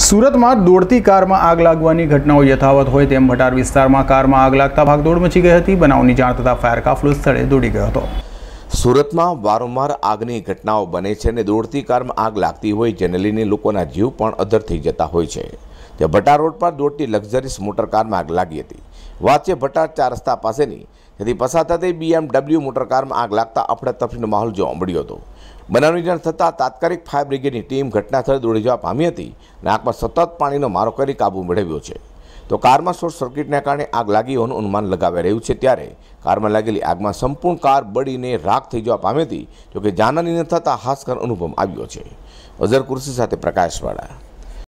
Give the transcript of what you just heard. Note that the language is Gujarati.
સુરતમાં દોડતી કારમાં આગ લાગવાની ઘટનાઓ યથાવત હોય તેમ ભટાર વિસ્તારમાં કારમાં આગ લાગતા ભાગદોડ મચી ગઈ હતી બનાવની જાણ થતાં ફાયર કાફલો સ્થળે દોડી ગયો હતો સુરતમાં વારંવાર આગની ઘટનાઓ બને છે અને દોડતી કારમાં આગ લાગતી હોય જેને લઈને લોકોના જીવ પણ અધર થઈ જતા હોય છે તે ભટ્ટા રોડ પર દોડતી લક્ઝરીસ મોટરકારમાં આગ લાગી હતી વાત છે ભટ્ટા ચાર રસ્તા પાસેની તેથી પસાર થતી બીએમડબલ્યુ મોટરકારમાં આગ લાગતા અફડાતફડીનો માહોલ જોવા મળ્યો હતો બનાવની જાણ થતાં તાત્કાલિક ફાયર બ્રિગેડની ટીમ ઘટનાસ્થળે દોડી જવા પામી હતી અને આગમાં સતત પાણીનો મારો કરી કાબુ મેળવ્યો છે તો કારમાં શોર્ટ સર્કિટને કારણે આગ લાગી હોવાનું અનુમાન લગાવાઈ રહ્યું છે ત્યારે કારમાં લાગેલી આગમાં સંપૂર્ણ કાર બળીને રાખ થઈ જવા પામી હતી જોકે જાનની ન થતાં હાસકર અનુભવ આવ્યો છે અઝર કુર્સી સાથે પ્રકાશવાળા